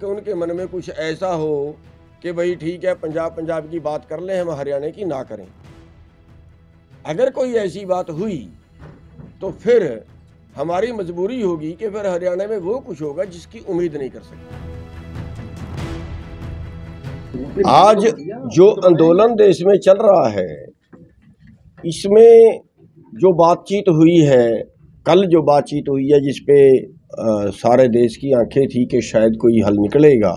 कि उनके मन में कुछ ऐसा हो कि भाई ठीक है पंजाब पंजाब की बात कर लें हम हरियाणा की ना करें अगर कोई ऐसी बात हुई तो फिर हमारी मजबूरी होगी कि फिर हरियाणा में वो कुछ होगा जिसकी उम्मीद नहीं कर सकते आज जो आंदोलन देश में चल रहा है इसमें जो बातचीत हुई है कल जो बातचीत हुई है जिसपे आ, सारे देश की आंखें थी कि शायद कोई हल निकलेगा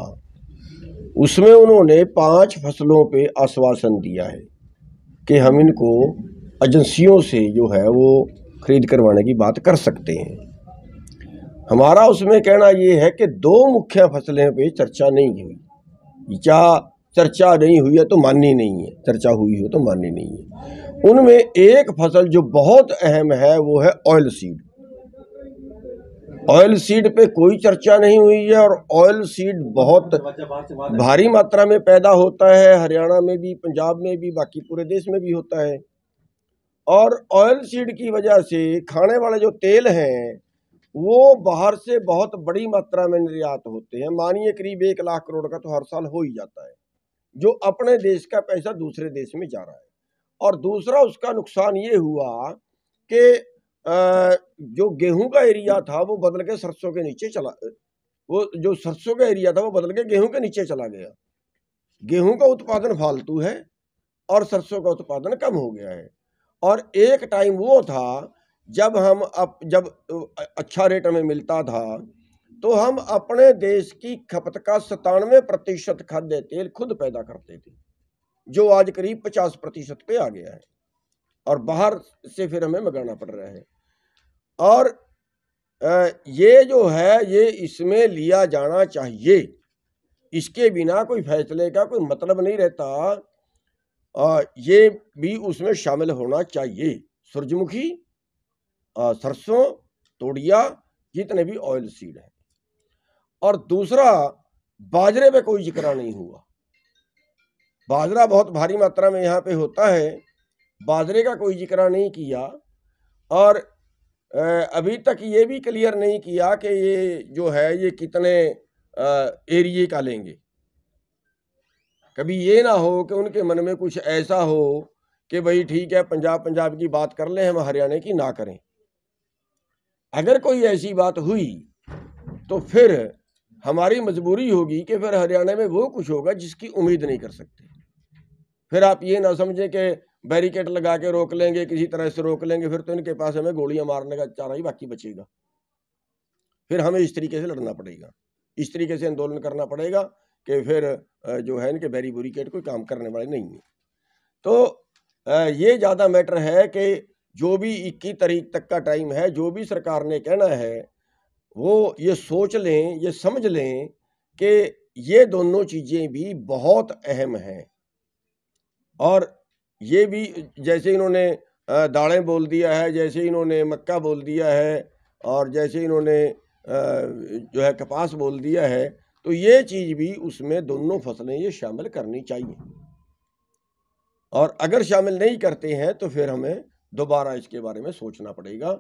उसमें उन्होंने पांच फसलों पे आश्वासन दिया है कि हम इनको एजेंसियों से जो है वो खरीद करवाने की बात कर सकते हैं हमारा उसमें कहना ये है कि दो मुख्य फसलें पे चर्चा नहीं हुई या चर्चा नहीं हुई है तो माननी नहीं है चर्चा हुई हो तो माननी नहीं है उनमें एक फसल जो बहुत अहम है वो है ऑयल सीड ऑयल सीड पे कोई चर्चा नहीं हुई है और ऑयल सीड बहुत भारी मात्रा में पैदा होता है हरियाणा में भी पंजाब में भी बाकी पूरे देश में भी होता है और ऑयल सीड की वजह से खाने वाले जो तेल हैं वो बाहर से बहुत बड़ी मात्रा में निर्यात होते हैं मानिए करीब एक लाख करोड़ का तो हर साल हो ही जाता है जो अपने देश का पैसा दूसरे देश में जा रहा है और दूसरा उसका नुकसान ये हुआ कि जो गेहूं का एरिया था वो बदल के सरसों के नीचे चला वो जो सरसों का एरिया था वो बदल के गेहूं के नीचे चला गया गेहूं का उत्पादन फालतू है और सरसों का उत्पादन कम हो गया है और एक टाइम वो था जब हम अप, जब अच्छा रेट हमें मिलता था तो हम अपने देश की खपत का सतानवे प्रतिशत खाद्य तेल खुद पैदा करते थे जो आज करीब पचास प्रतिशत पे आ गया है और बाहर से फिर हमें मंगाना पड़ रहा है और ये जो है ये इसमें लिया जाना चाहिए इसके बिना कोई फैसले का कोई मतलब नहीं रहता ये भी उसमें शामिल होना चाहिए सूरजमुखी सरसों तोड़िया जितने भी ऑयल सीड हैं और दूसरा बाजरे पे कोई जिक्र नहीं हुआ बाजरा बहुत भारी मात्रा में यहाँ पे होता है बाजरे का कोई जिक्र नहीं किया और अभी तक ये भी क्लियर नहीं किया कि ये जो है ये कितने एरिए का लेंगे कभी ये ना हो कि उनके मन में कुछ ऐसा हो कि भाई ठीक है पंजाब पंजाब की बात कर लें हम हरियाणा की ना करें अगर कोई ऐसी बात हुई तो फिर हमारी मजबूरी होगी कि फिर हरियाणा में वो कुछ होगा जिसकी उम्मीद नहीं कर सकते फिर आप ये ना समझें कि बैरिकेड लगा के रोक लेंगे किसी तरह से रोक लेंगे फिर तो इनके पास हमें गोलियां मारने का चारा ही बाकी बचेगा फिर हमें इस तरीके से लड़ना पड़ेगा इस तरीके से आंदोलन करना पड़ेगा कि फिर जो है इनके बैरी बुरीकेट कोई काम करने वाले नहीं है तो ये ज़्यादा मैटर है कि जो भी इक्कीस तारीख तक का टाइम है जो भी सरकार ने कहना है वो ये सोच लें ये समझ लें कि ये दोनों चीज़ें भी बहुत अहम हैं और ये भी जैसे इन्होंने दाड़ें बोल दिया है जैसे इन्होंने मक्का बोल दिया है और जैसे इन्होंने जो है कपास बोल दिया है तो ये चीज़ भी उसमें दोनों फसलें ये शामिल करनी चाहिए और अगर शामिल नहीं करते हैं तो फिर हमें दोबारा इसके बारे में सोचना पड़ेगा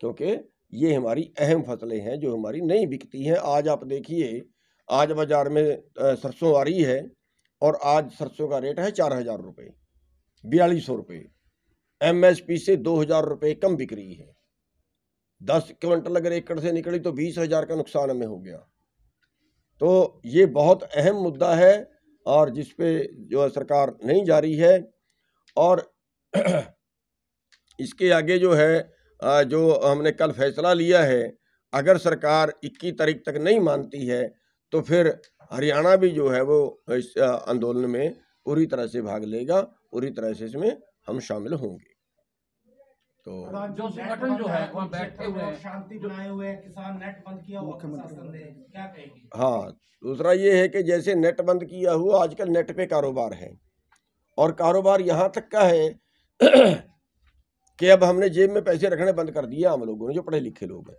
क्योंकि ये हमारी अहम फसलें हैं जो हमारी नहीं बिकती हैं आज आप देखिए आज बाज़ार में सरसों आ रही है और आज सरसों का रेट है चार हज़ार रुपये बयालीस सौ रुपये एम एस पी से दो हज़ार रुपये कम बिक रही है दस क्विंटल अगर एकड़ से निकली तो बीस हज़ार का नुकसान हमें हो गया तो ये बहुत अहम मुद्दा है और जिस पे जो है सरकार नहीं जा रही है और इसके आगे जो है जो हमने कल फैसला लिया है अगर सरकार 21 तारीख तक नहीं मानती है तो फिर हरियाणा भी जो है वो इस आंदोलन में पूरी तरह से भाग लेगा पूरी तरह से इसमें हम शामिल होंगे तो जो संगठन जो है वहाँ बैठे हुए शांति बनाए हुए किसान नेट बंद किया हुआ क्या कहेंगे हाँ दूसरा ये है कि जैसे नेट बंद किया हुआ आजकल नेट पे कारोबार है और कारोबार यहाँ तक का है कि अब हमने जेब में पैसे रखने बंद कर दिए हम लोगों ने जो पढ़े लिखे लोग हैं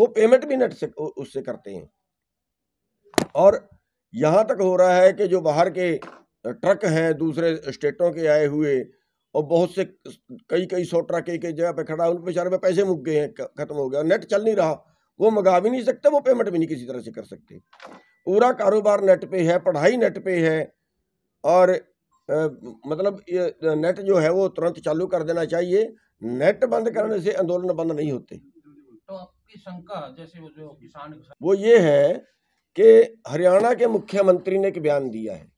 वो पेमेंट भी नेट से उससे करते हैं और यहाँ तक हो रहा है कि जो बाहर के ट्रक हैं दूसरे स्टेटों के आए हुए और बहुत से कई कई सौ ट्रक एक एक जगह पे खड़ा उन बेचारे में पैसे मुक गए हैं खत्म हो गया नेट चल नहीं रहा वो मंगा भी नहीं सकते वो पेमेंट भी नहीं किसी तरह से कर सकते पूरा कारोबार नेट पे है पढ़ाई नेट पे है और आ, मतलब ये नेट जो है वो तुरंत चालू कर देना चाहिए नेट बंद करने से आंदोलन बंद नहीं होते तो आपकी शंका जैसे वो जो किसान वो ये है कि हरियाणा के मुख्यमंत्री ने एक बयान दिया है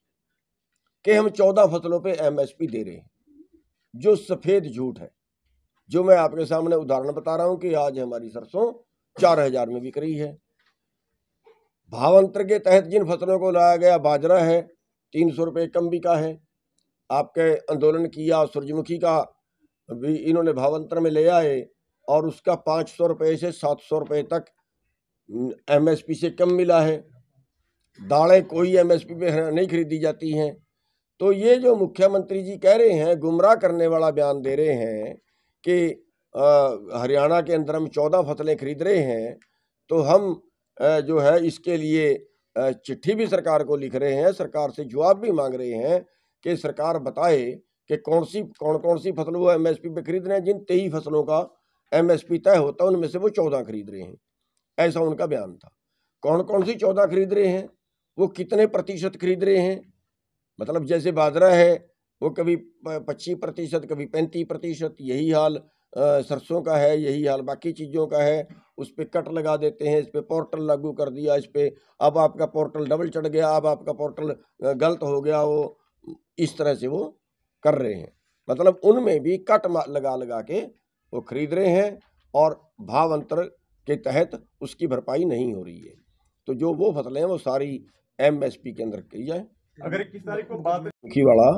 कि हम चौदह फसलों पे एमएसपी दे रहे हैं जो सफ़ेद झूठ है जो मैं आपके सामने उदाहरण बता रहा हूं कि आज हमारी सरसों चार हजार में बिक रही है अंतर के तहत जिन फसलों को लाया गया बाजरा है तीन सौ रुपये कम बिका है आपके आंदोलन किया सूर्यमुखी का भी इन्होंने अंतर में ले आए और उसका पाँच सौ रुपये से सात सौ रुपये तक एमएसपी से कम मिला है दालें कोई एमएसपी पे नहीं खरीदी जाती हैं तो ये जो मुख्यमंत्री जी कह रहे हैं गुमराह करने वाला बयान दे रहे हैं कि हरियाणा के अंदर हम चौदह फसलें खरीद रहे हैं तो हम आ, जो है इसके लिए चिट्ठी भी सरकार को लिख रहे हैं सरकार से जवाब भी मांग रहे हैं कि सरकार बताए कि कौन सी कौन कौन सी फसल वो एम एस पी पर खरीद रहे हैं जिन तेईस फसलों का एम एस पी तय होता है उनमें से वो चौदह खरीद रहे हैं ऐसा उनका बयान था कौन कौन सी चौदह खरीद रहे हैं वो कितने प्रतिशत खरीद रहे हैं मतलब जैसे बाजरा है वो कभी पच्चीस प्रतिशत कभी पैंतीस प्रतिशत यही हाल सरसों का है यही हाल बाकी चीज़ों का है उस पर कट लगा देते हैं इस पर पोर्टल लागू कर दिया इस पर अब आपका पोर्टल डबल चढ़ गया अब आपका पोर्टल गलत हो गया वो इस तरह से वो कर रहे हैं मतलब उनमें भी कट लगा लगा के वो खरीद रहे हैं और भाव अंतर के तहत उसकी भरपाई नहीं हो रही है तो जो वो फसलें हैं वो सारी एमएसपी के अंदर की जाए अगर इक्कीस तारीख को बात वाला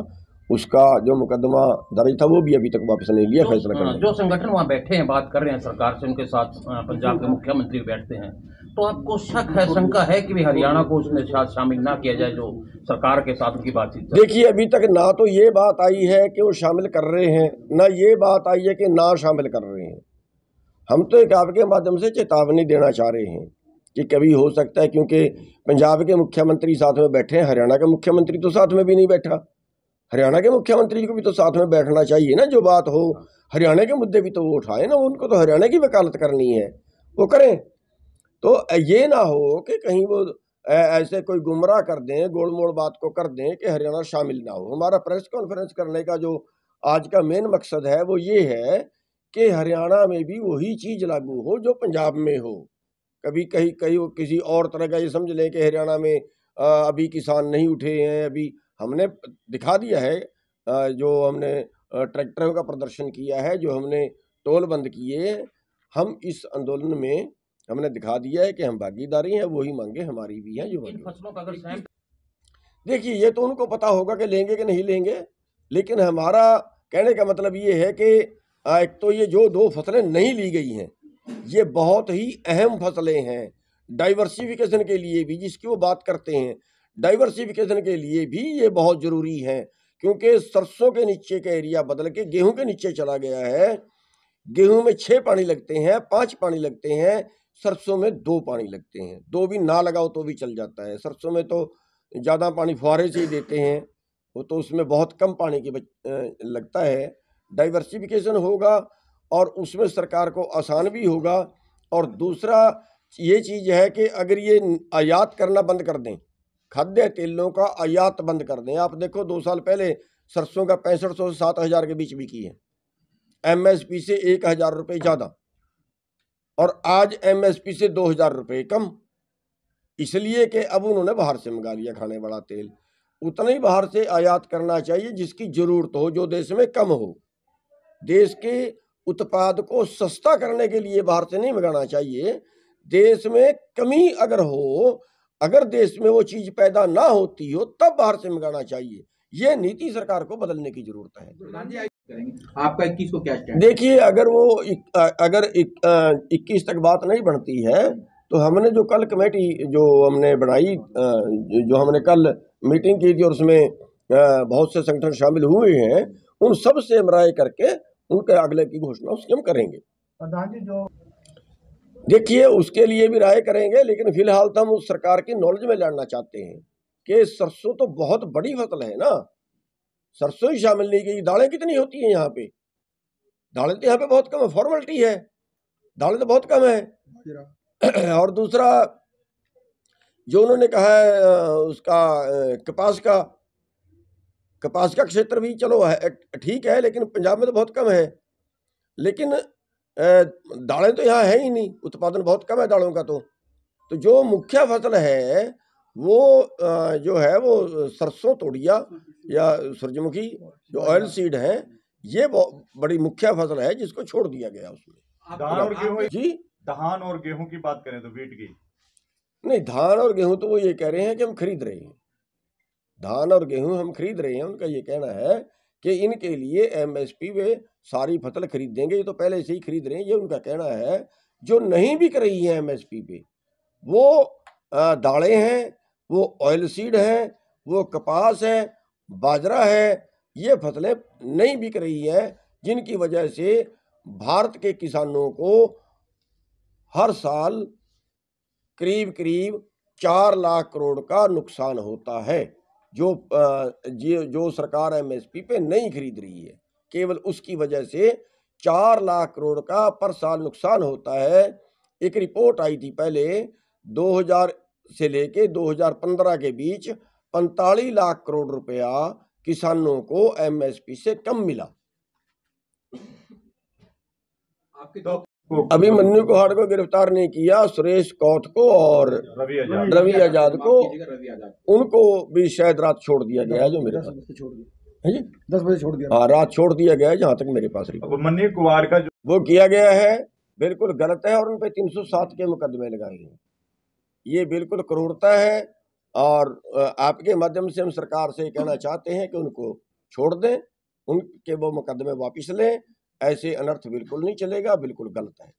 उसका जो मुकदमा दर्ज था वो भी अभी तक वापस नहीं लिया फैसला करना जो संगठन वहाँ बैठे हैं बात कर रहे हैं सरकार से उनके साथ पंजाब के मुख्यमंत्री बैठते हैं तो आपको शक है शंका है कि हरियाणा को उसमें साथ शामिल ना किया जाए जो सरकार के साथ उनकी बातचीत देखिए अभी तक ना तो ये बात आई है कि वो शामिल कर रहे हैं ना ये बात आई है कि ना शामिल कर रहे हैं हम तो एक आपके माध्यम से चेतावनी देना चाह रहे हैं कि कभी हो सकता है क्योंकि पंजाब के मुख्यमंत्री साथ में बैठे हैं हरियाणा का मुख्यमंत्री तो साथ में भी नहीं बैठा हरियाणा के मुख्यमंत्री को भी तो साथ में बैठना चाहिए ना जो बात हो हरियाणा के मुद्दे भी तो वो उठाए ना उनको तो हरियाणा की वकालत करनी है वो करें तो ये ना हो कि कहीं वो ऐसे कोई गुमराह कर दें गोड़ मोड़ बात को कर दें कि हरियाणा शामिल ना हो हमारा प्रेस कॉन्फ्रेंस करने का जो आज का मेन मकसद है वो ये है कि हरियाणा में भी वही चीज़ लागू हो जो पंजाब में हो कभी कहीं कहीं वो किसी और तरह का ये समझ लें कि हरियाणा में अभी किसान नहीं उठे हैं अभी हमने दिखा दिया है जो हमने ट्रैक्टरों का प्रदर्शन किया है जो हमने टोल बंद किए हम इस आंदोलन में हमने दिखा दिया है कि हम भागीदारी हैं वही मांगे हमारी भी हैं जो फसलों का देखिए ये तो उनको पता होगा कि लेंगे कि नहीं लेंगे लेकिन हमारा कहने का मतलब ये है कि एक तो ये जो दो फसलें नहीं ली गई हैं ये बहुत ही अहम फसलें हैं डाइवर्सिफिकेशन के लिए भी जिसकी वो बात करते हैं डाइवर्सिफिकेशन के लिए भी ये बहुत ज़रूरी हैं क्योंकि सरसों के नीचे का एरिया बदल के गेहूं के नीचे चला गया है गेहूं में छः पानी लगते हैं पाँच पानी लगते हैं सरसों में दो पानी लगते हैं दो भी ना लगाओ तो भी चल जाता है सरसों में तो ज़्यादा पानी फुहारे से ही देते हैं वो तो उसमें बहुत कम पानी की लगता है डाइवर्सिफिकेशन होगा और उसमें सरकार को आसान भी होगा और दूसरा ये चीज़ है कि अगर ये आयात करना बंद कर दें खाद्य तेलों का आयात बंद कर दें आप देखो दो साल पहले सरसों का पैंसठ सौ से सात हज़ार के बीच बिकी है एम से एक हज़ार रुपये ज़्यादा और आज एम एस पी से दो हज़ार रुपये कम इसलिए कि अब उन्होंने बाहर से मंगा लिया खाने वाला तेल उतना ही बाहर से आयात करना चाहिए जिसकी ज़रूरत हो जो देश में कम हो देश के उत्पाद को सस्ता करने के लिए बाहर से नहीं मंगाना चाहिए देश में कमी अगर हो अगर देश में वो चीज़ पैदा ना होती हो तब बाहर से मंगाना चाहिए ये नीति सरकार को बदलने की जरूरत है आपका इक्कीस को क्या देखिए अगर वो इक, अगर इक्कीस तक बात नहीं बनती है तो हमने जो कल कमेटी जो हमने बनाई जो हमने कल मीटिंग की थी और उसमें बहुत से संगठन शामिल हुए हैं उन सब से राय करके उनके अगले की घोषणा उसके हम करेंगे प्रधान जी जो देखिए उसके लिए भी राय करेंगे लेकिन फिलहाल तो हम उस सरकार की नॉलेज में जानना चाहते हैं कि सरसों तो बहुत बड़ी फसल है ना सरसों ही शामिल नहीं की दालें कितनी होती हैं यहाँ पे दालें तो यहाँ पे बहुत कम है फॉर्मेलिटी है दालें तो बहुत कम है और दूसरा जो उन्होंने कहा है उसका कपास का कपास का क्षेत्र भी चलो है ठीक है लेकिन पंजाब में तो बहुत कम है लेकिन दालें तो यहाँ है ही नहीं उत्पादन बहुत कम है दालों का तो तो जो मुख्य फसल है वो जो है वो सरसों तोड़िया या सूरजमुखी जो ऑयल सीड है ये बड़ी मुख्य फसल है जिसको छोड़ दिया गया उसमें धान और गेहूं जी धान और गेहूं की बात करें तो वीट की नहीं धान और गेहूं तो वो ये कह रहे हैं कि हम खरीद रहे हैं धान और गेहूं हम खरीद रहे हैं उनका ये कहना है कि इनके लिए एमएसपी वे सारी फसल खरीद देंगे ये तो पहले से ही खरीद रहे हैं ये उनका कहना है जो नहीं बिक रही है एमएसपी पे वो दाड़े हैं वो ऑयल सीड हैं वो कपास है बाजरा है ये फसलें नहीं बिक रही हैं जिनकी वजह से भारत के किसानों को हर साल करीब करीब चार लाख करोड़ का नुकसान होता है जो ये जो सरकार एम एस पी पे नहीं खरीद रही है केवल उसकी वजह से चार लाख करोड़ का पर साल नुकसान होता है एक रिपोर्ट आई थी पहले 2000 से लेके 2015 के बीच पैंतालीस लाख करोड़ रुपया किसानों को एमएसपी से कम मिला आपकी तो अभी मन्नू कुहाड़ को गिरफ्तार नहीं किया सुरेश कौत को और रवि आजाद को उनको भी शायद रात छोड़ दिया गया जो मेरे पास हाँ दस बजे छोड़ दिया हाँ रात छोड़ दिया गया जहाँ तक मेरे पास रिपोर्ट मन्नी कुमार का जो वो किया गया है बिल्कुल गलत है और उन पर तीन के मुकदमे लगाए हैं ये बिल्कुल क्रूरता है और आपके माध्यम से हम सरकार से कहना चाहते हैं कि उनको छोड़ दें उनके वो मुकदमे वापस लें ऐसे अनर्थ बिल्कुल नहीं चलेगा बिल्कुल गलत है